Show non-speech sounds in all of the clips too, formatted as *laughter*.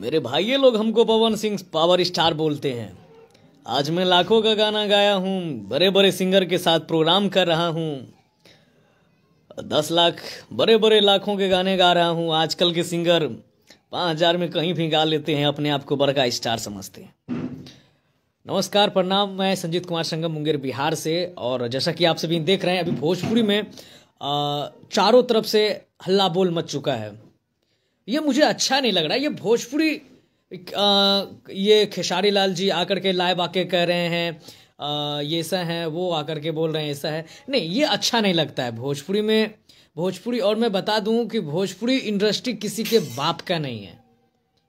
मेरे भाई ये लोग हमको पवन सिंह पावर स्टार बोलते हैं आज मैं लाखों का गाना गाया हूँ बड़े बड़े सिंगर के साथ प्रोग्राम कर रहा हूँ दस लाख बड़े बड़े लाखों के गाने गा रहा हूँ आजकल के सिंगर पाँच हज़ार में कहीं भी गा लेते हैं अपने आप को बड़का स्टार समझते हैं नमस्कार प्रणाम मैं संजीत कुमार संगम मुंगेर बिहार से और जैसा कि आप सभी देख रहे हैं अभी भोजपुरी में चारों तरफ से हल्ला बोल मच चुका है ये मुझे अच्छा नहीं लग रहा ये भोजपुरी ये खेसारी लाल जी आकर के लाइव आके कह रहे हैं आ, ये ऐसा है वो आकर के बोल रहे हैं ऐसा है नहीं ये अच्छा नहीं लगता है भोजपुरी में भोजपुरी और मैं बता दूं कि भोजपुरी इंडस्ट्री किसी के बाप का नहीं है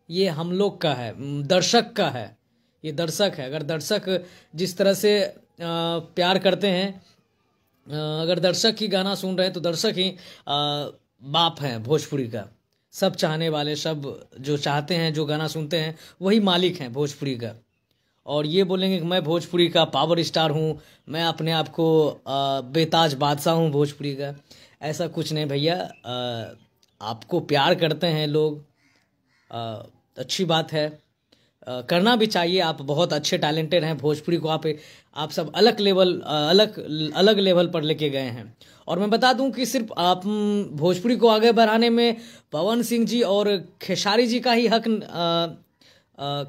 ये हम लोग का है दर्शक का है ये दर्शक है अगर दर्शक जिस तरह से प्यार करते हैं अगर दर्शक ही गाना सुन रहे हैं तो दर्शक ही बाप हैं भोजपुरी का सब चाहने वाले सब जो चाहते हैं जो गाना सुनते हैं वही मालिक हैं भोजपुरी का और ये बोलेंगे कि मैं भोजपुरी का पावर स्टार हूँ मैं अपने आप को बेताज बादशाह हूँ भोजपुरी का ऐसा कुछ नहीं भैया आपको प्यार करते हैं लोग आ, अच्छी बात है करना भी चाहिए आप बहुत अच्छे टैलेंटेड हैं भोजपुरी को आप आप सब अलग लेवल अलग अलग लेवल पर लेके गए हैं और मैं बता दूं कि सिर्फ आप भोजपुरी को आगे बढ़ाने में पवन सिंह जी और खेसारी जी का ही हक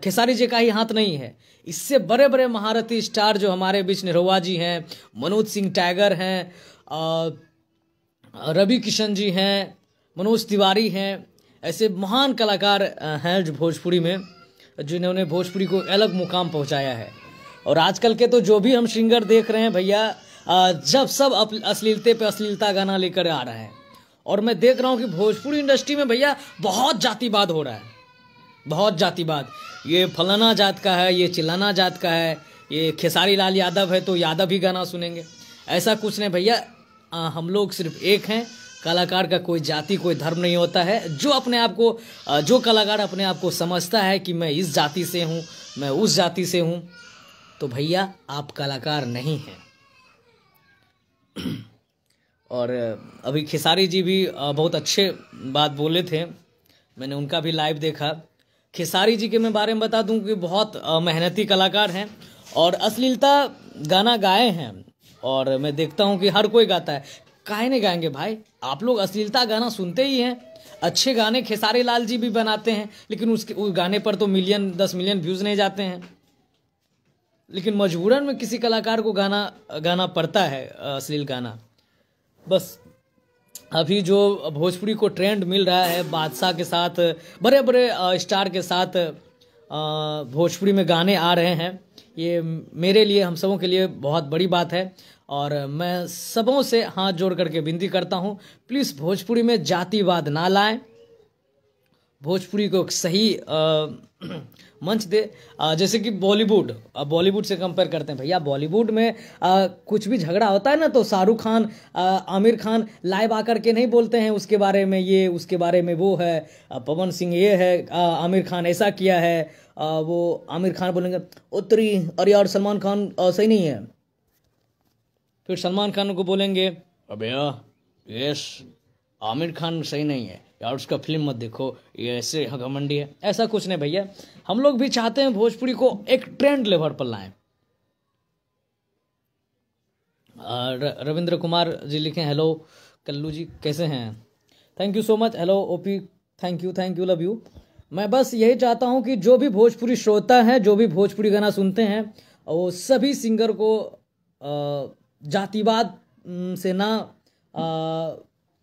खेसारी जी का ही हाथ नहीं है इससे बड़े बड़े महारथी स्टार जो हमारे बीच निरहुआ जी हैं मनोज सिंह टाइगर हैं रवि किशन जी हैं मनोज तिवारी हैं ऐसे महान कलाकार हैं जो भोजपुरी में जिन्होंने भोजपुरी को अलग मुकाम पहुंचाया है और आजकल के तो जो भी हम सिंगर देख रहे हैं भैया जब सब अश्लीलते पे अश्लीलता गाना लेकर आ रहे हैं और मैं देख रहा हूँ कि भोजपुरी इंडस्ट्री में भैया बहुत जातिवाद हो रहा है बहुत जातिवाद ये फलाना जात का है ये चिलाना जात का है ये खेसारी लाल यादव है तो यादव ही गाना सुनेंगे ऐसा कुछ नहीं भैया हम लोग सिर्फ एक हैं कलाकार का कोई जाति कोई धर्म नहीं होता है जो अपने आप को जो कलाकार अपने आप को समझता है कि मैं इस जाति से हूँ मैं उस जाति से हूँ तो भैया आप कलाकार नहीं हैं *clears throat* और अभी खेसारी जी भी बहुत अच्छे बात बोले थे मैंने उनका भी लाइव देखा खेसारी जी के मैं बारे में बता दूं कि बहुत मेहनती कलाकार हैं और अश्लीलता गाना गाए हैं और मैं देखता हूं कि हर कोई गाता है काहे नहीं गाएंगे भाई आप लोग अश्लीलता गाना सुनते ही हैं अच्छे गाने खेसारी लाल जी भी बनाते हैं लेकिन उसके उस गाने पर तो मिलियन दस मिलियन व्यूज़ नहीं जाते हैं लेकिन मजबूरन में किसी कलाकार को गाना गाना पड़ता है अश्लील गाना बस अभी जो भोजपुरी को ट्रेंड मिल रहा है बादशाह के साथ बड़े बड़े स्टार के साथ भोजपुरी में गाने आ रहे हैं ये मेरे लिए हम सबों के लिए बहुत बड़ी बात है और मैं सबों से हाथ जोड़ करके विनती करता हूँ प्लीज़ भोजपुरी में जातिवाद ना लाएं भोजपुरी को सही आ, *clears throat* मंच दे आ, जैसे कि बॉलीवुड बॉलीवुड से कंपेयर करते हैं भैया बॉलीवुड में आ, कुछ भी झगड़ा होता है ना तो शाहरुख खान आमिर खान लाइव आकर के नहीं बोलते हैं उसके बारे में ये उसके बारे में वो है पवन सिंह ये है आमिर खान ऐसा किया है वो आमिर खान बोलेंगे उत्तरी अरे यार सलमान खान सही नहीं है फिर सलमान खान को बोलेंगे अबे यस आमिर खान सही नहीं है यार उसका फिल्म मत देखो ये ऐसे घमंडी है ऐसा कुछ नहीं भैया हम लोग भी चाहते हैं भोजपुरी को एक ट्रेंड लेवल पर लाएं रविंद्र कुमार जी लिखे हेलो कल्लू जी कैसे हैं thank you so much hello OP thank you thank you love you मैं बस यही चाहता हूं कि जो भी भोजपुरी श्रोता हैं जो भी भोजपुरी गाना सुनते हैं वो सभी सिंगर को आ, जातिवाद से ना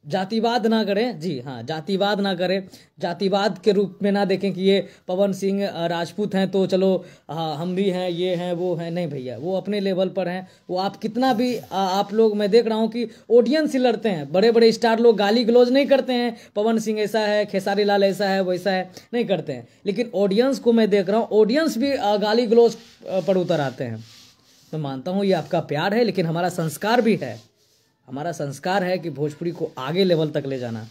जातिवाद ना करें जी हाँ जातिवाद ना करें जातिवाद के रूप में ना देखें कि ये पवन सिंह राजपूत हैं तो चलो हाँ हम भी हैं ये हैं वो हैं नहीं भैया वो अपने लेवल पर हैं वो आप कितना भी आ, आप लोग मैं देख रहा हूँ कि ऑडियंस ही लड़ते हैं बड़े बड़े स्टार लोग गाली गलोज नहीं करते हैं पवन सिंह ऐसा है खेसारी लाल ऐसा है वैसा है नहीं करते हैं लेकिन ऑडियंस को मैं देख रहा हूँ ऑडियंस भी गाली गलोज पर उतर आते हैं मैं मानता हूँ ये आपका प्यार है लेकिन हमारा संस्कार भी है हमारा संस्कार है कि भोजपुरी को आगे लेवल तक ले जाना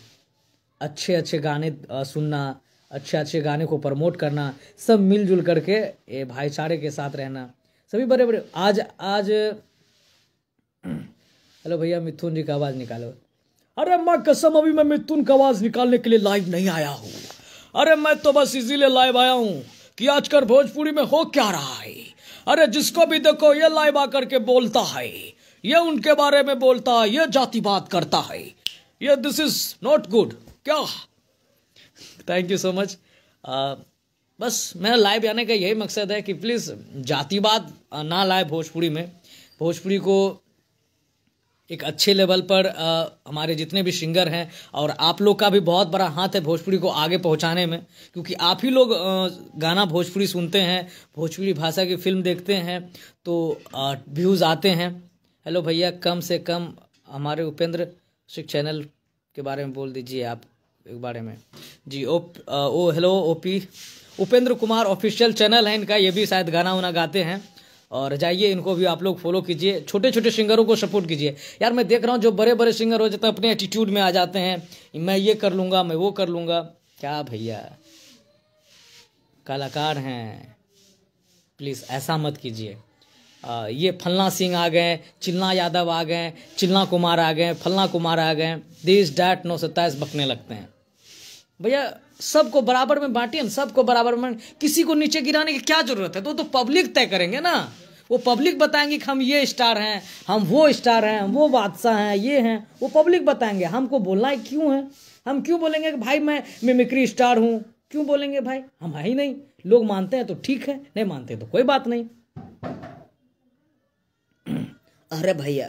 अच्छे अच्छे गाने सुनना अच्छे अच्छे गाने को प्रमोट करना सब मिलजुल करके ये भाईचारे के साथ रहना सभी बड़े बड़े आज आज हेलो भैया मिथुन जी का आवाज़ निकालो अरे मैं कसम अभी मैं मिथुन का आवाज़ निकालने के लिए लाइव नहीं आया हूँ अरे मैं तो बस इसीलिए लाइव आया हूँ कि आजकल भोजपुरी में हो क्या रहा है अरे जिसको भी देखो ये लाइबा करके बोलता है ये उनके बारे में बोलता है ये जाति बात करता है ये दिस इज नॉट गुड क्या थैंक यू सो मच बस मेरा लाइव आने का यही मकसद है कि प्लीज़ जातिवाद ना लाए भोजपुरी में भोजपुरी को एक अच्छे लेवल पर आ, हमारे जितने भी सिंगर हैं और आप लोग का भी बहुत बड़ा हाथ है भोजपुरी को आगे पहुंचाने में क्योंकि आप ही लोग आ, गाना भोजपुरी सुनते हैं भोजपुरी भाषा की फिल्म देखते हैं तो व्यूज़ आते हैं हेलो भैया कम से कम हमारे उपेंद्र सिख चैनल के बारे में बोल दीजिए आप एक बारे में जी ओ ओ hello OP Upendra Kumar official channel है इनका ये भी शायद गाना उना गाते हैं और जाइए इनको भी आप लोग फॉलो कीजिए छोटे छोटे सिंगरों को सपोर्ट कीजिए यार मैं देख रहा हूँ जो बड़े बड़े सिंगर हो जाते हैं अपने एटीट्यूड में आ जाते हैं मैं ये कर लूँगा मैं वो कर लूँगा क्या भैया कलाकार हैं प्लीज़ ऐसा मत कीजिए ये फलना सिंह आ गए चिल्ला यादव आ गए चिल्ला कुमार आ गए फलना कुमार आ गए दिस डैट नौ सत्ताईस बकने लगते हैं भैया सबको बराबर में बांटिए ना सबको बराबर में किसी को नीचे गिराने की क्या जरूरत है तो तो पब्लिक तय करेंगे ना वो पब्लिक बताएंगे कि हम ये स्टार हैं हम वो स्टार हैं हम वो बादशाह हैं ये हैं वो पब्लिक बताएंगे हमको बोलना है क्यों है हम क्यों बोलेंगे कि भाई मैं मिमिक्री स्टार हूँ क्यों बोलेंगे भाई हम है ही नहीं लोग मानते हैं तो ठीक है नहीं मानते तो कोई बात नहीं *clears throat* अरे भैया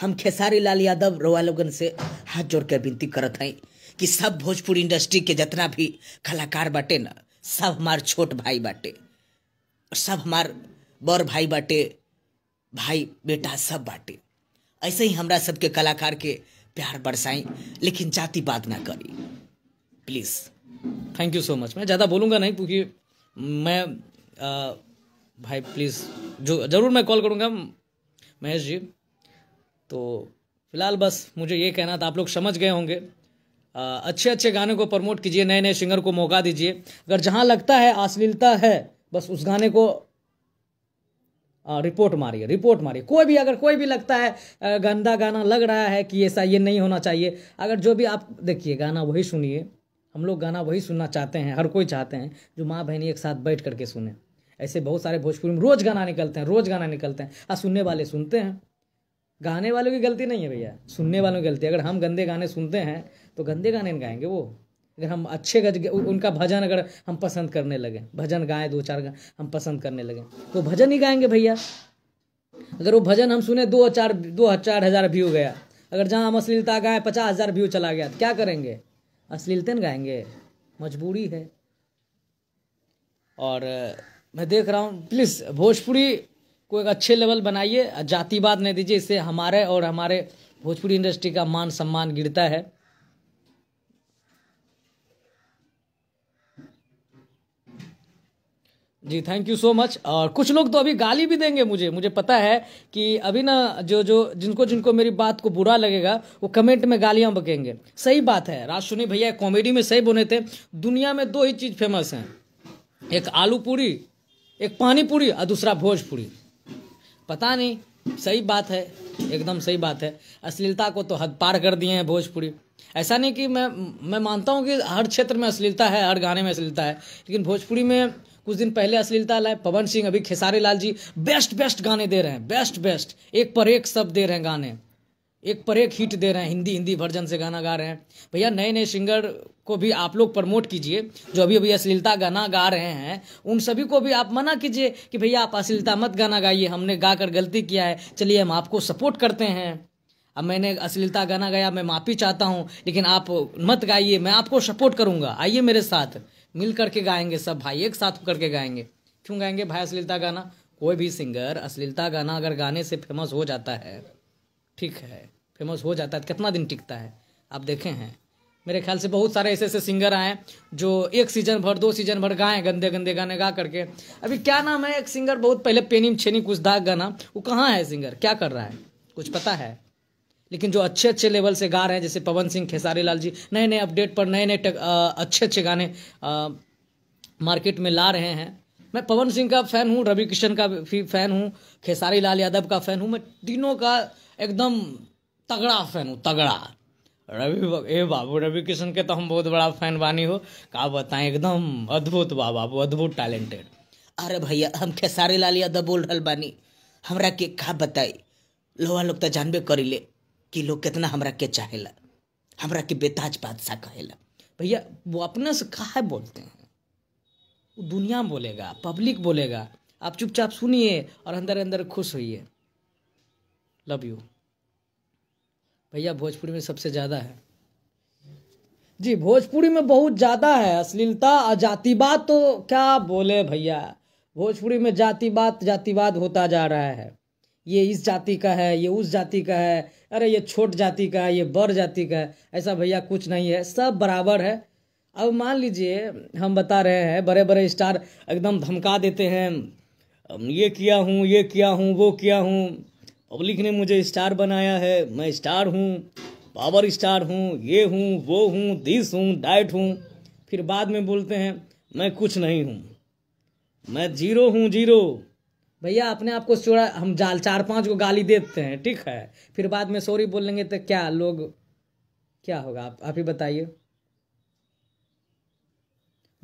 हम खेसारी लाल यादव रवा लोगन से हाथ जोड़ कर विनती करत हैं कि सब भोजपुरी इंडस्ट्री के जितना भी कलाकार बाटे ना सब हमार छोट भाई बाटे और सब हमार बड़ भाई बाटे भाई बेटा सब बाटे ऐसे ही हमरा सबके कलाकार के प्यार बरसाई लेकिन जाति बात ना करी please thank you so much मैं ज़्यादा बोलूँगा नहीं क्योंकि मैं आ, भाई प्लीज़ जो ज़रूर मैं कॉल करूँगा महेश जी तो फ़िलहाल बस मुझे ये कहना था आप लोग समझ गए होंगे अच्छे अच्छे गाने को प्रमोट कीजिए नए नए सिंगर को मौका दीजिए अगर जहाँ लगता है अश्लीलता है बस उस गाने को आ, रिपोर्ट मारिए रिपोर्ट मारिए कोई भी अगर कोई भी लगता है गंदा गाना लग रहा है कि ऐसा ये नहीं होना चाहिए अगर जो भी आप देखिए गाना वही सुनिए हम लोग गाना वही सुनना चाहते हैं हर कोई चाहते हैं जो माँ बहनी एक साथ बैठ करके सुने ऐसे बहुत सारे भोजपुरी में रोज़ गाना निकलते हैं रोज़ गाना निकलते हैं आ सुनने वाले सुनते हैं गाने वालों की गलती नहीं है भैया सुनने वालों की गलती है अगर हम गंदे गाने सुनते हैं तो गंदे गाने गाएंगे वो अगर हम अच्छे गज उनका भजन अगर हम पसंद करने लगे भजन गाएं दो चार गा, हम पसंद करने लगे तो भजन ही गाएंगे भैया अगर वो भजन हम सुने दो चार दो चार हज़ार व्यू गया अगर जहाँ हम अश्लीलता गाए पचास हज़ार व्यू चला गया तो क्या करेंगे अश्लीलते गाएंगे मजबूरी है और मैं देख रहा हूँ प्लीज़ भोजपुरी को एक अच्छे लेवल बनाइए जातिवाद नहीं दीजिए इससे हमारे और हमारे भोजपुरी इंडस्ट्री का मान सम्मान गिरता है जी थैंक यू सो मच और कुछ लोग तो अभी गाली भी देंगे मुझे मुझे पता है कि अभी ना जो जो जिनको जिनको मेरी बात को बुरा लगेगा वो कमेंट में गालियां बकेंगे सही बात है सुनी भैया कॉमेडी में सही बोले थे दुनिया में दो ही चीज़ फेमस हैं एक आलू पूरी एक पानी पूरी और दूसरा भोजपुरी पता नहीं सही बात है एकदम सही बात है अश्लीलता को तो हद पार कर दिए हैं भोजपुरी ऐसा नहीं कि मैं मैं मानता हूँ कि हर क्षेत्र में अश्लीलता है हर गाने में अश्लीलता है लेकिन भोजपुरी में कुछ दिन पहले अश्लीलता लाए पवन सिंह अभी खेसारी लाल जी बेस्ट बेस्ट गाने दे रहे हैं बेस्ट बेस्ट एक पर एक सब दे रहे हैं गाने एक पर एक हिट दे रहे हैं हिंदी हिंदी वर्जन से गाना गा रहे हैं भैया नए नए सिंगर को भी आप लोग प्रमोट कीजिए जो अभी अभी अश्लीलता गाना गा रहे हैं उन सभी को भी आप मना कीजिए कि भैया आप अश्लीलता मत गाना गाइए हमने गा कर गलती किया है चलिए हम आपको सपोर्ट करते हैं अब मैंने अश्लीलता गाना गाया मैं माफ़ी चाहता हूँ लेकिन आप मत गाइए मैं आपको सपोर्ट करूँगा आइए मेरे साथ मिल करके गाएंगे सब भाई एक साथ करके गाएंगे क्यों गाएंगे भाई अश्लीलता गाना कोई भी सिंगर अश्लीलता गाना अगर गाने से फेमस हो जाता है ठीक है फेमस हो जाता है कितना दिन टिकता है आप देखे हैं मेरे ख्याल से बहुत सारे ऐसे ऐसे सिंगर आए जो एक सीजन भर दो सीजन भर गाए गंदे गंदे गाने गा करके अभी क्या नाम है एक सिंगर बहुत पहले पेनिम छेनी कुछ दाग गाना वो कहाँ है सिंगर क्या कर रहा है कुछ पता है लेकिन जो अच्छे अच्छे लेवल से गा रहे हैं जैसे पवन सिंह खेसारी लाल जी नए नए अपडेट पर नए नए अच्छे अच्छे गाने आ, मार्केट में ला रहे हैं मैं पवन सिंह का फ़ैन हूँ रवि किशन का भी फ़ैन हूँ खेसारी लाल यादव का फ़ैन हूँ मैं तीनों का एकदम तगड़ा फैन हूँ तगड़ा रवि ए बाबू रवि किशन के तो हम बहुत बड़ा फैन बानी हो का बताएं एकदम अद्भुत बा बाबू अद्भुत टैलेंटेड अरे भैया हम खेसारी लाल यादव बोल रहा बानी हमरा के का बताई लोहा लोग तो जानबे करी ले कि लोग कितना हमरा के ला हमरा के बेताज बादशाह कहेला भैया वो अपने से कहा बोलते हैं दुनिया बोलेगा पब्लिक बोलेगा आप चुपचाप सुनिए और अंदर अंदर खुश होइए लव यू भैया भोजपुरी में सबसे ज़्यादा है जी भोजपुरी में बहुत ज़्यादा है अश्लीलता और जातिवाद तो क्या बोले भैया भोजपुरी में जातिवाद जातिवाद होता जा रहा है ये इस जाति का है ये उस जाति का है अरे ये छोट जाति का है ये बड़ जाति का है ऐसा भैया कुछ नहीं है सब बराबर है अब मान लीजिए हम बता रहे हैं बड़े बड़े स्टार एकदम धमका देते हैं ये किया हूँ ये किया हूँ वो किया हूँ पब्लिक ने मुझे स्टार बनाया है मैं स्टार हूँ पावर स्टार हूँ ये हूँ वो हूँ दिस हूँ डाइट हूँ फिर बाद में बोलते हैं मैं कुछ नहीं हूँ मैं जीरो हूँ जीरो भैया अपने आप को चोरा हम जाल चार पांच को गाली देते हैं ठीक है फिर बाद में सॉरी बोल लेंगे तो क्या लोग क्या होगा आप आप ही बताइए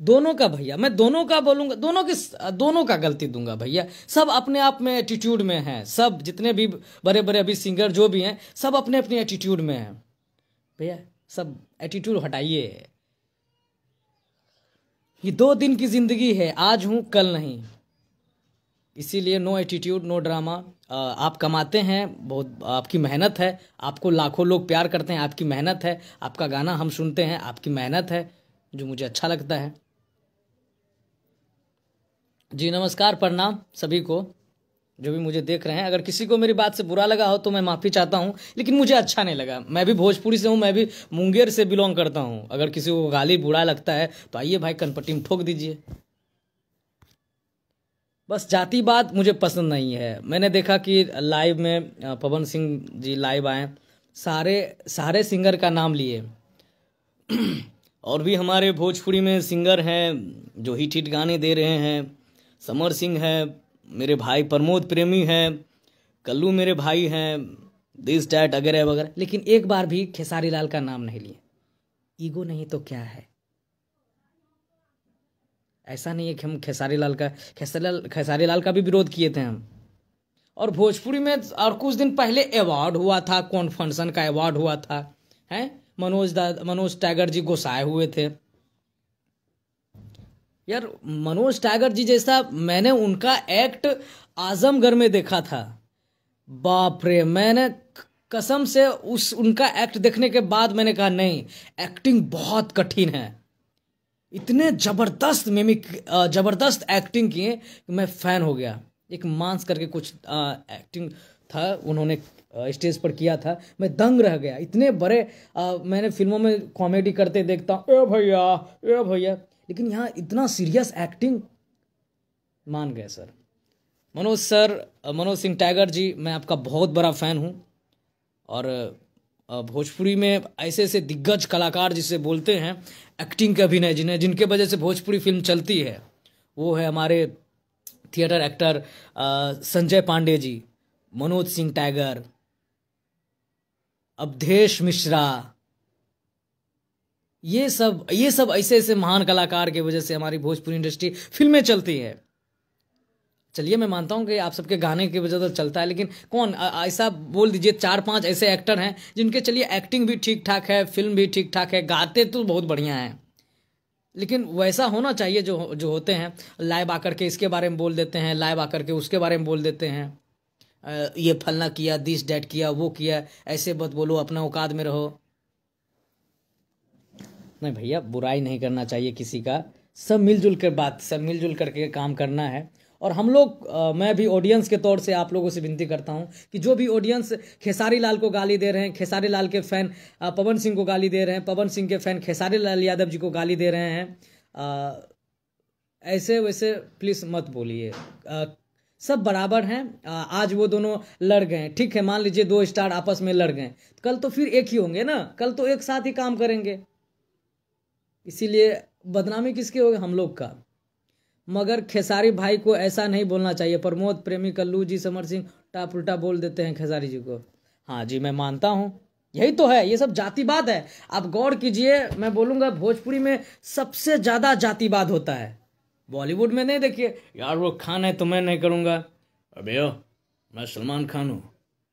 दोनों का भैया मैं दोनों का बोलूंगा दोनों की दोनों का गलती दूंगा भैया सब अपने आप में एटीट्यूड में हैं सब जितने भी बड़े बड़े अभी सिंगर जो भी हैं सब अपने अपने एटीट्यूड में हैं भैया सब एटीट्यूड हटाइए ये दो दिन की ज़िंदगी है आज हूँ कल नहीं इसीलिए नो एटीट्यूड नो ड्रामा आप कमाते हैं बहुत आपकी मेहनत है आपको लाखों लोग प्यार करते हैं आपकी मेहनत है आपका गाना हम सुनते हैं आपकी मेहनत है जो मुझे अच्छा लगता है जी नमस्कार प्रणाम सभी को जो भी मुझे देख रहे हैं अगर किसी को मेरी बात से बुरा लगा हो तो मैं माफ़ी चाहता हूँ लेकिन मुझे अच्छा नहीं लगा मैं भी भोजपुरी से हूँ मैं भी मुंगेर से बिलोंग करता हूँ अगर किसी को गाली बुरा लगता है तो आइए भाई कनपट्टी में ठोक दीजिए बस जाति बात मुझे पसंद नहीं है मैंने देखा कि लाइव में पवन सिंह जी लाइव आए सारे सारे सिंगर का नाम लिए *clears throat* और भी हमारे भोजपुरी में सिंगर हैं जो हिट हिट गाने दे रहे हैं समर सिंह है मेरे भाई प्रमोद प्रेमी है कल्लू मेरे भाई हैं दिस डैट वगैरह वगैरह लेकिन एक बार भी खेसारी लाल का नाम नहीं लिए ईगो नहीं तो क्या है ऐसा नहीं है कि हम खेसारी लाल का खेसारी लाल खेसारी लाल का भी विरोध किए थे हम और भोजपुरी में और कुछ दिन पहले अवार्ड हुआ था कौन फंक्शन का अवार्ड हुआ था हैं मनोज दा मनोज टैगर जी गोसाए हुए थे यार मनोज टाइगर जी जैसा मैंने उनका एक्ट आजमगढ़ में देखा था बाप रे मैंने कसम से उस उनका एक्ट देखने के बाद मैंने कहा नहीं एक्टिंग बहुत कठिन है इतने ज़बरदस्त मिमिक ज़बरदस्त एक्टिंग किए कि मैं फ़ैन हो गया एक मांस करके कुछ आ, एक्टिंग था उन्होंने स्टेज पर किया था मैं दंग रह गया इतने बड़े मैंने फिल्मों में कॉमेडी करते देखता ए भैया ए भैया लेकिन यहाँ इतना सीरियस एक्टिंग मान गए sir Manoj sir Manoj Singh Tiger ji मैं आपका बहुत बड़ा फ़ैन हूँ और भोजपुरी में ऐसे ऐसे दिग्गज कलाकार जिसे बोलते हैं एक्टिंग के अभिनय जिन्हें जिनके वजह से भोजपुरी फिल्म चलती है वो है हमारे theatre actor Sanjay Pandey ji Manoj Singh Tiger Awadhesh Mishra ये सब ये सब ऐसे ऐसे महान कलाकार के वजह से हमारी भोजपुरी इंडस्ट्री फिल्में चलती है चलिए मैं मानता हूँ कि आप सबके गाने की वजह से तो चलता है लेकिन कौन ऐसा बोल दीजिए चार पांच ऐसे एक्टर हैं जिनके चलिए एक्टिंग भी ठीक ठाक है फिल्म भी ठीक ठाक है गाते तो बहुत बढ़िया हैं लेकिन वैसा होना चाहिए जो जो होते हैं लाइव आकर के इसके बारे में बोल देते हैं लाइव आकर के उसके बारे में बोल देते हैं ये फलना किया दिस डैट किया वो किया ऐसे बत बोलो अपना औकात में रहो नहीं भैया बुराई नहीं करना चाहिए किसी का सब मिलजुल कर बात सब मिलजुल करके काम करना है और हम लोग मैं भी ऑडियंस के तौर से आप लोगों से विनती करता हूँ कि जो भी ऑडियंस खेसारी लाल को गाली दे रहे हैं खेसारी लाल के फ़ैन पवन सिंह को गाली दे रहे हैं पवन सिंह के फ़ैन खेसारी लाल यादव जी को गाली दे रहे हैं आ, ऐसे वैसे प्लीज़ मत बोलिए सब बराबर हैं आज वो दोनों लड़ गए ठीक है मान लीजिए दो स्टार आपस में लड़ गए कल तो फिर एक ही होंगे ना कल तो एक साथ ही काम करेंगे इसीलिए बदनामी किसकी होगी हम लोग का मगर खेसारी भाई को ऐसा नहीं बोलना चाहिए प्रमोद प्रेमी कल्लू जी समर सिंह टाप उल्टा बोल देते हैं खेसारी जी को हाँ जी मैं मानता हूँ यही तो है ये सब जातिवाद है आप गौर कीजिए मैं बोलूँगा भोजपुरी में सबसे ज़्यादा जातिवाद होता है बॉलीवुड में नहीं देखिए यार वो खान है तो मैं नहीं करूँगा अभी मैं सलमान खान हूँ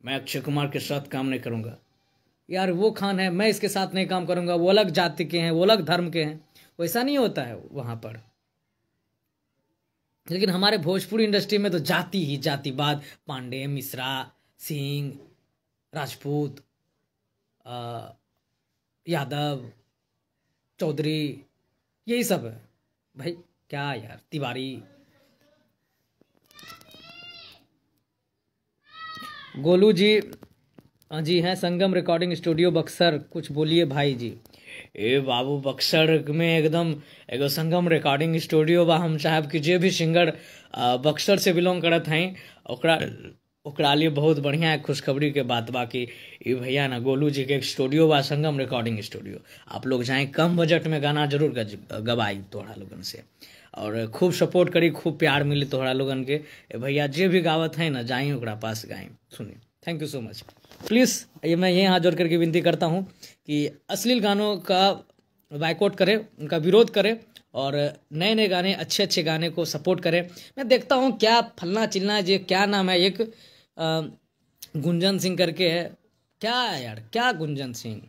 मैं अक्षय कुमार के साथ काम नहीं करूँगा यार वो खान है मैं इसके साथ नहीं काम करूंगा वो अलग जाति के हैं वो अलग धर्म के हैं वैसा नहीं होता है वहां पर लेकिन हमारे भोजपुरी इंडस्ट्री में तो जाति ही जातिवाद पांडे मिश्रा सिंह राजपूत यादव चौधरी यही सब है भाई क्या यार तिवारी गोलू जी हाँ जी हैं संगम रिकॉर्डिंग स्टूडियो बक्सर कुछ बोलिए भाई जी ए बाबू बक्सर में एकदम एगो संगम रिकॉर्डिंग स्टूडियो बा हम चाहब कि जे भी सिंगर बक्सर से बिलोंग करत हैं ओकरा ओकरा लिए बहुत बढ़िया खुशखबरी के बात बा कि ये भैया ना गोलू जी के स्टूडियो बा संगम रिकॉर्डिंग स्टूडियो आप लोग जाएँ कम बजट में गाना जरूर गवाई तोहरा लोगन से और खूब सपोर्ट करी खूब प्यार मिली तोहरा लोगन के भैया जे भी गावत हैं ना जाई ओकरा पास गाएँ सुनी thank you so much please ये मैं यहीं हाथ जोड़ करके विनती करता हूँ कि अश्लील गानों का बाइकआउट करें उनका विरोध करें और नए नए गाने अच्छे अच्छे गाने को सपोर्ट करें मैं देखता हूँ क्या फलना चिलना ये क्या नाम है एक गुंजन सिंह करके है क्या है यार क्या गुंजन सिंह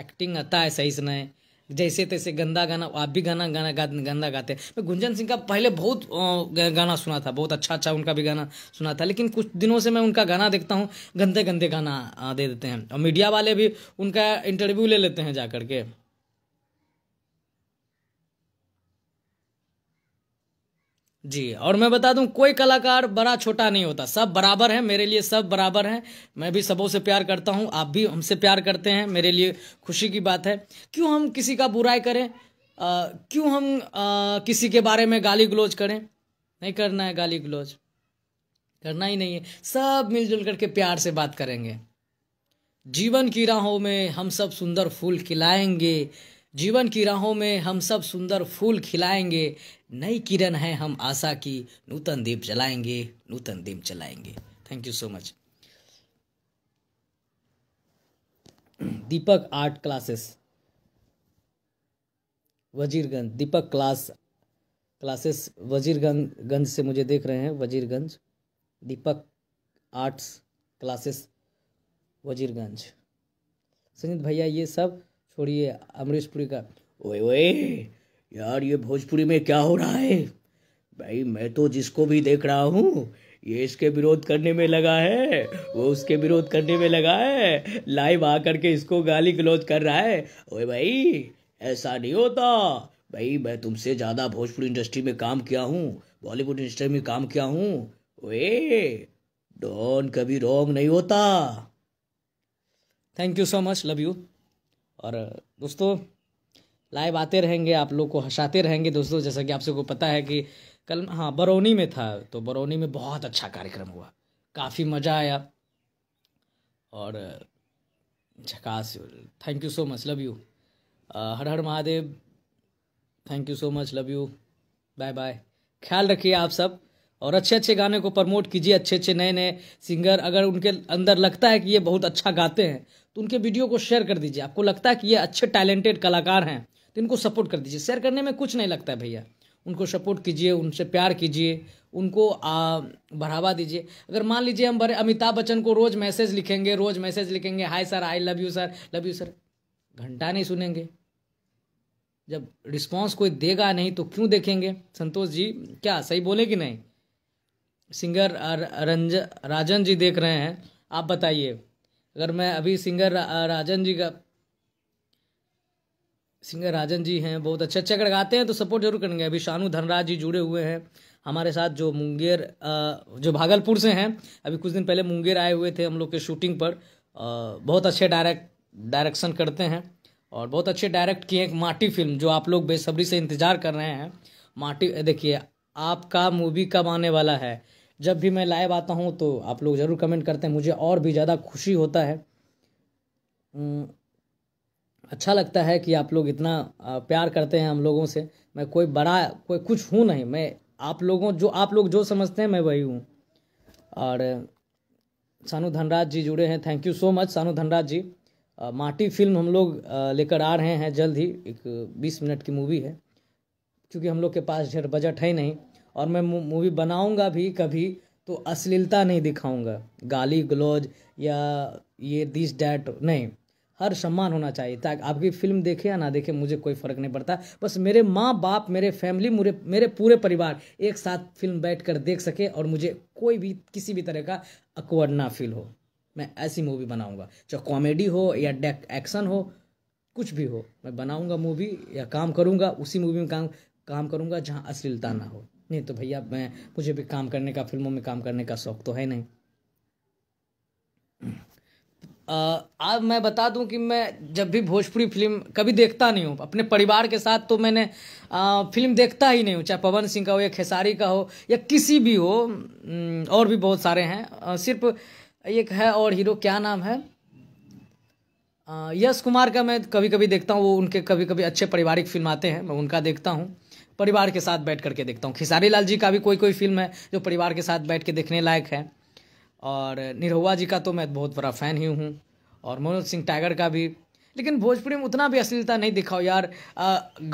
एक्टिंग आता है सही से नहीं जैसे तैसे गंदा गाना आप भी गाना गाना गा, गंदा गाते हैं मैं गुंजन सिंह का पहले बहुत गाना सुना था बहुत अच्छा अच्छा उनका भी गाना सुना था लेकिन कुछ दिनों से मैं उनका गाना देखता हूँ गंदे गंदे गाना दे देते हैं और मीडिया वाले भी उनका इंटरव्यू ले लेते हैं जा करके जी और मैं बता दूं कोई कलाकार बड़ा छोटा नहीं होता सब बराबर है मेरे लिए सब बराबर हैं मैं भी सबों से प्यार करता हूं आप भी हमसे प्यार करते हैं मेरे लिए खुशी की बात है क्यों हम किसी का बुराई करें आ, क्यों हम आ, किसी के बारे में गाली गलोज करें नहीं करना है गाली गलोज करना ही नहीं है सब मिलजुल करके प्यार से बात करेंगे जीवन की राहों में हम सब सुंदर फूल खिलाएंगे जीवन की राहों में हम सब सुंदर फूल खिलाएंगे नई किरण है हम आशा की नूतन दीप जलाएंगे नूतन दीप जलाएंगे thank you so much Deepak art classes Wazirganj Deepak class classes Wazirganj Ganj से मुझे देख रहे हैं वजीरगंज दीपक आर्ट्स क्लासेस वजीरगंज सुनीत भैया ये सब छोड़िए अमरीश पुरी का ओए ओए यार ये भोजपुरी में क्या हो रहा है भाई मैं तो जिसको भी देख रहा हूँ ये इसके विरोध करने में लगा है वो उसके विरोध करने में लगा है लाइव आकर के इसको गाली गलौज कर रहा है ओए भाई ऐसा नहीं होता भाई मैं तुमसे ज़्यादा भोजपुरी इंडस्ट्री में काम किया हूँ बॉलीवुड इंडस्ट्री में काम किया हूँ ओए डॉन कभी रॉन्ग नहीं होता thank you so much love you और दोस्तों लाइव आते रहेंगे आप लोग को हंसाते रहेंगे दोस्तों जैसा कि आप सबको पता है कि कल हाँ बरौनी में था तो बरौनी में बहुत अच्छा कार्यक्रम हुआ काफ़ी मज़ा आया और झकास thank you so much love you Har Har Mahadev thank you so much love you bye bye ख्याल रखिए आप सब और अच्छे अच्छे गाने को प्रमोट कीजिए अच्छे अच्छे नए नए सिंगर अगर उनके अंदर लगता है कि ये बहुत अच्छा गाते हैं तो उनके वीडियो को शेयर कर दीजिए आपको लगता है कि ये अच्छे टैलेंटेड कलाकार हैं तो इनको सपोर्ट कर दीजिए शेयर करने में कुछ नहीं लगता है भैया उनको सपोर्ट कीजिए उनसे प्यार कीजिए उनको बढ़ावा दीजिए अगर मान लीजिए हम बड़े अमिताभ बच्चन को रोज़ मैसेज लिखेंगे रोज़ मैसेज लिखेंगे hi sir I love you sir love you sir घंटा नहीं सुनेंगे जब रिस्पॉन्स कोई देगा नहीं तो क्यों देखेंगे संतोष जी क्या सही बोले कि नहीं सिंगर रंज राजन जी देख रहे हैं आप बताइए अगर मैं अभी सिंगर राजन जी का सिंगर राजन जी हैं बहुत अच्छे अच्छे अगर गाते हैं तो सपोर्ट जरूर करेंगे अभी शानू धनराज जी जुड़े हुए हैं हमारे साथ जो मुंगेर जो भागलपुर से हैं अभी कुछ दिन पहले मुंगेर आए हुए थे हम लोग के शूटिंग पर बहुत अच्छे डायरेक्ट डायरेक्शन करते हैं और बहुत अच्छे डायरेक्ट किए एक माटी फिल्म जो आप लोग बेसब्री से इंतज़ार कर रहे हैं माटी देखिए आपका मूवी कब आने वाला है जब भी मैं लाइव आता हूँ तो आप लोग ज़रूर कमेंट करते हैं मुझे और भी ज़्यादा खुशी होता है हम्म, अच्छा लगता है कि आप लोग इतना प्यार करते हैं हम लोगों से मैं कोई बड़ा कोई कुछ हूँ नहीं मैं आप लोगों जो आप लोग जो समझते हैं मैं वही हूँ और सानू धनराज जी जुड़े हैं थैंक यू सो मच सानू धनराज जी आ, माटी फिल्म हम लोग लेकर आ रहे हैं जल्द ही एक बीस मिनट की मूवी है क्योंकि हम लोग के पास ढेर बजट है नहीं और मैं मूवी बनाऊँगा भी कभी तो अश्लीलता नहीं दिखाऊँगा गाली ग्लोज या ये दिस डैट नहीं हर सम्मान होना चाहिए ताकि आपकी फिल्म देखे या ना देखे मुझे कोई फ़र्क नहीं पड़ता बस मेरे माँ बाप मेरे फैमिली मेरे मेरे पूरे परिवार एक साथ फिल्म बैठ कर देख सके और मुझे कोई भी किसी भी तरह का अकवर्ड ना फील हो मैं ऐसी मूवी बनाऊँगा चाहे कॉमेडी हो या एक्शन हो कुछ भी हो मैं बनाऊँगा मूवी या काम करूँगा उसी मूवी में काम काम करूँगा जहाँ अश्लीलता ना हो नहीं तो भैया मैं मुझे भी काम करने का फिल्मों में काम करने का शौक़ तो है नहीं अब मैं बता दूं कि मैं जब भी भोजपुरी फिल्म कभी देखता नहीं हूँ अपने परिवार के साथ तो मैंने आ, फिल्म देखता ही नहीं हूँ चाहे पवन सिंह का हो या खेसारी का हो या किसी भी हो और भी बहुत सारे हैं सिर्फ एक है और हीरो क्या नाम है यश कुमार का मैं कभी कभी देखता हूँ वो उनके कभी कभी अच्छे पारिवारिक फिल्म आते हैं मैं उनका देखता हूँ परिवार के साथ बैठ करके देखता हूँ खिसारी लाल जी का भी कोई कोई फिल्म है जो परिवार के साथ बैठ के देखने लायक है और निरहुआ जी का तो मैं बहुत बड़ा फ़ैन ही हूँ और मनोज सिंह टाइगर का भी लेकिन भोजपुरी में उतना भी अश्लीलता नहीं दिखाओ यार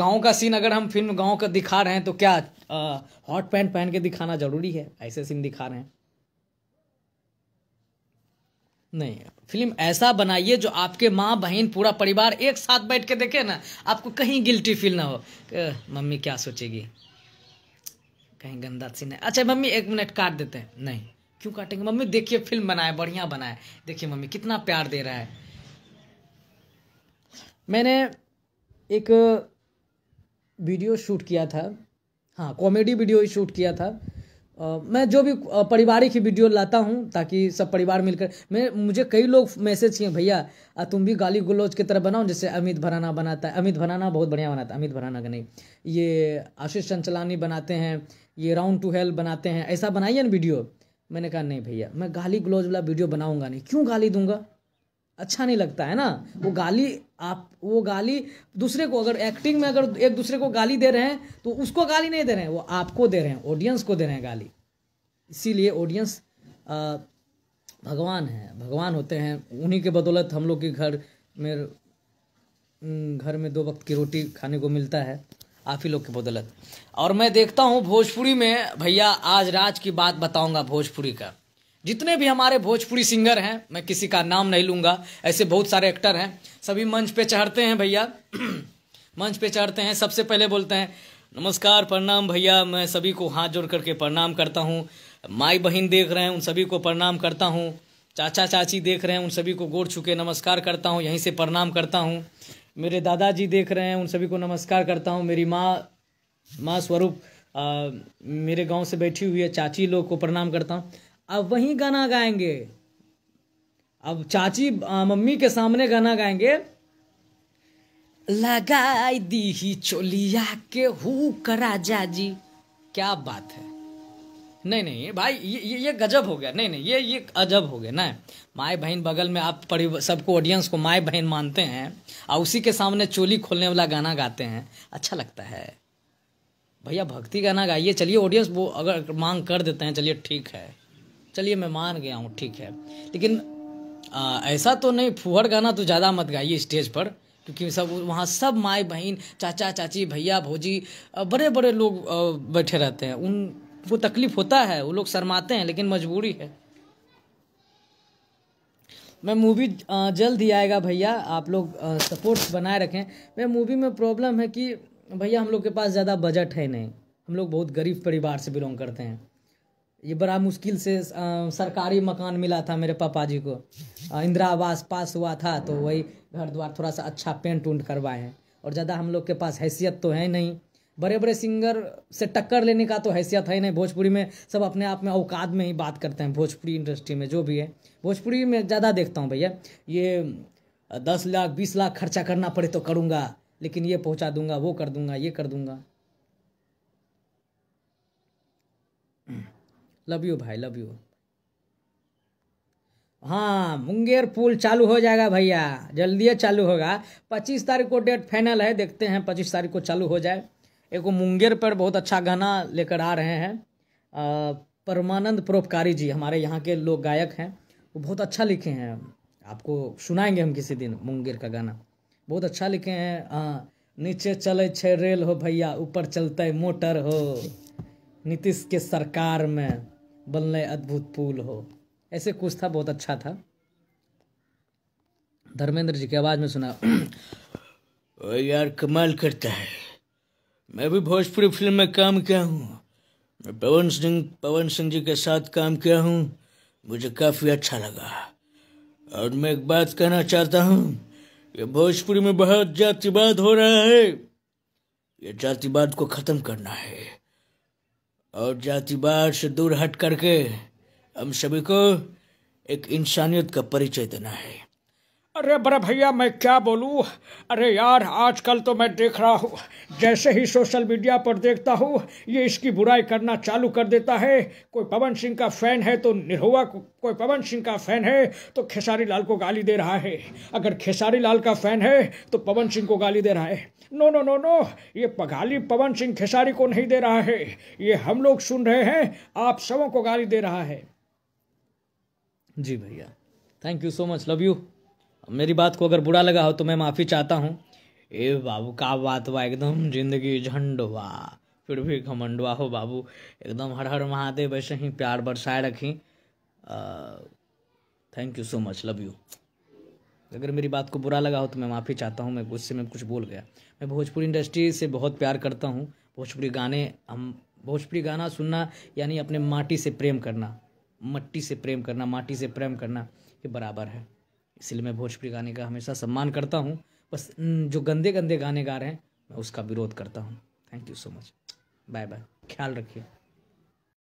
गांव का सीन अगर हम फिल्म गांव का दिखा रहे हैं तो क्या हॉट पैंट पहन के दिखाना ज़रूरी है ऐसे सीन दिखा रहे हैं नहीं फिल्म ऐसा बनाइए जो आपके माँ बहन पूरा परिवार एक साथ बैठ के देखे ना आपको कहीं गिल्टी फील ना हो मम्मी क्या सोचेगी कहीं गंदा सीन है अच्छा मम्मी एक मिनट काट देते हैं नहीं क्यों काटेंगे मम्मी देखिए फिल्म बनाए बढ़िया बनाए देखिए मम्मी कितना प्यार दे रहा है मैंने एक वीडियो शूट किया था हाँ कॉमेडी वीडियो शूट किया था मैं जो भी पारिवारिक ही वीडियो लाता हूँ ताकि सब परिवार मिलकर मैं मुझे कई लोग मैसेज किए भैया तुम भी गाली गुलोच की तरह बनाओ जैसे अमित भराना बनाता है अमित भराना बहुत बढ़िया बनाता है अमित भराना का नहीं ये आशीष चंचलानी बनाते हैं ये राउंड टू हेल बनाते हैं ऐसा बनाइए ना वीडियो मैंने कहा नहीं भैया मैं गाली गुलोज वाला वीडियो बनाऊँगा नहीं क्यों गाली दूंगा अच्छा नहीं लगता है ना वो गाली आप वो गाली दूसरे को अगर एक्टिंग में अगर एक दूसरे को गाली दे रहे हैं तो उसको गाली नहीं दे रहे हैं वो आपको दे रहे हैं ऑडियंस को दे रहे हैं गाली इसीलिए ऑडियंस भगवान है भगवान होते हैं उन्हीं के बदौलत हम लोग के घर में घर में दो वक्त की रोटी खाने को मिलता है आप ही लोग की बदौलत और मैं देखता हूँ भोजपुरी में भैया आज राज की बात बताऊँगा भोजपुरी का जितने भी हमारे भोजपुरी सिंगर हैं मैं किसी का नाम नहीं लूँगा ऐसे बहुत सारे एक्टर हैं सभी मंच पे चढ़ते हैं भैया *clears throat* मंच पे चढ़ते हैं सबसे पहले बोलते हैं नमस्कार प्रणाम भैया मैं सभी को हाथ जोड़ करके प्रणाम करता हूँ माई बहन देख रहे हैं उन सभी को प्रणाम करता हूँ चाचा चाची देख रहे हैं उन सभी को गोड़ छुके नमस्कार करता हूँ यहीं से प्रणाम करता हूँ मेरे दादाजी देख रहे हैं उन सभी को नमस्कार करता हूँ मेरी माँ माँ स्वरूप मेरे गांव से बैठी हुई है चाची लोग को प्रणाम करता हूँ अब वही गाना गाएंगे अब चाची मम्मी के सामने गाना गाएंगे लगाई दी ही चोलिया के हु करा जाजी क्या बात है नहीं नहीं भाई ये ये, ये गजब हो गया नहीं नहीं ये ये अजब हो गया ना माए बहन बगल में आप परि सबको ऑडियंस को माए बहन मानते हैं और उसी के सामने चोली खोलने वाला गाना गाते हैं अच्छा लगता है भैया भक्ति गाना गाइए चलिए ऑडियंस वो अगर मांग कर देते हैं चलिए ठीक है चलिए मैं मान गया हूँ ठीक है लेकिन आ, ऐसा तो नहीं फूहर गाना तो ज़्यादा मत गाइए स्टेज पर क्योंकि सब वहाँ सब माए बहन चाचा चाची भैया भौजी बड़े बड़े लोग बैठे रहते हैं उनको तकलीफ होता है वो लोग शर्माते हैं लेकिन मजबूरी है मैं मूवी जल्द ही आएगा भैया आप लोग सपोर्ट बनाए रखें मैं मूवी में प्रॉब्लम है कि भैया हम लोग के पास ज़्यादा बजट है नहीं हम लोग बहुत गरीब परिवार से बिलोंग करते हैं ये बड़ा मुश्किल से सरकारी मकान मिला था मेरे पापा जी को इंदिरा आवास पास हुआ था तो वही घर द्वार थोड़ा सा अच्छा पेंट उंट करवाए हैं और ज़्यादा हम लोग के पास हैसियत तो है नहीं बड़े बड़े सिंगर से टक्कर लेने का तो हैसियत है नहीं भोजपुरी में सब अपने आप में औकात में ही बात करते हैं भोजपुरी इंडस्ट्री में जो भी है भोजपुरी में ज़्यादा देखता हूँ भैया ये दस लाख बीस लाख खर्चा करना पड़े तो करूँगा लेकिन ये पहुँचा दूंगा वो कर दूंगा ये कर दूंगा लव यू भाई लव यू हाँ मुंगेर पुल चालू हो जाएगा भैया जल्दी चालू होगा पच्चीस तारीख को डेट फाइनल है देखते हैं पच्चीस तारीख को चालू हो जाए एक मुंगेर पर बहुत अच्छा गाना लेकर आ रहे हैं परमानंद परोपकारी जी हमारे यहाँ के लोग गायक हैं वो बहुत अच्छा लिखे हैं आपको सुनाएंगे हम किसी दिन मुंगेर का गाना बहुत अच्छा लिखे हैं हाँ नीचे चले छे रेल हो भैया ऊपर चलते मोटर हो नीतीश के सरकार में बल्ले अद्भुत पुल हो ऐसे कुछ था बहुत अच्छा था धर्मेंद्र जी की आवाज़ में सुना *clears throat* यार कमाल करता है मैं भी भोजपुरी फिल्म में काम किया हूँ मैं पवन सिंह पवन सिंह जी के साथ काम किया हूँ मुझे काफ़ी अच्छा लगा और मैं एक बात कहना चाहता हूँ ये भोजपुरी में बहुत जातिवाद हो रहा है ये जातिवाद को ख़त्म करना है और जातिवाद से दूर हट करके हम सभी को एक इंसानियत का परिचय देना है अरे बड़ा भैया मैं क्या बोलूँ अरे यार आजकल तो मैं देख रहा हूँ जैसे ही सोशल मीडिया पर देखता हूँ ये इसकी बुराई करना चालू कर देता है कोई पवन सिंह का फैन है तो निरहुआ कोई पवन सिंह का फैन है तो खेसारी लाल को गाली दे रहा है अगर खेसारी लाल का फैन है तो पवन सिंह को गाली दे रहा है नो नो नो नो ये पगाली पवन सिंह खेसारी को नहीं दे रहा है ये हम लोग सुन रहे हैं आप सबों को गाली दे रहा है जी भैया thank you so much love you मेरी बात को अगर बुरा लगा हो तो मैं माफ़ी चाहता हूँ ए बाबू का बात हुआ एकदम जिंदगी झंडवा फिर भी घमंडवा हो बाबू एकदम हर हर महादेव ऐसे ही प्यार बरसाए रखी thank you so much love you अगर मेरी बात को बुरा लगा हो तो मैं माफ़ी चाहता हूँ मैं उससे में कुछ बोल गया मैं भोजपुरी इंडस्ट्री से बहुत प्यार करता हूँ भोजपुरी गाने हम भोजपुरी गाना सुनना यानी अपने माटी से प्रेम करना मट्टी से प्रेम करना माटी से प्रेम करना ये बराबर है इसलिए मैं भोजपुरी गाने का हमेशा सम्मान करता हूँ बस जो गंदे गंदे गाने गा रहे हैं मैं उसका विरोध करता हूँ thank you so much bye bye ख्याल रखिए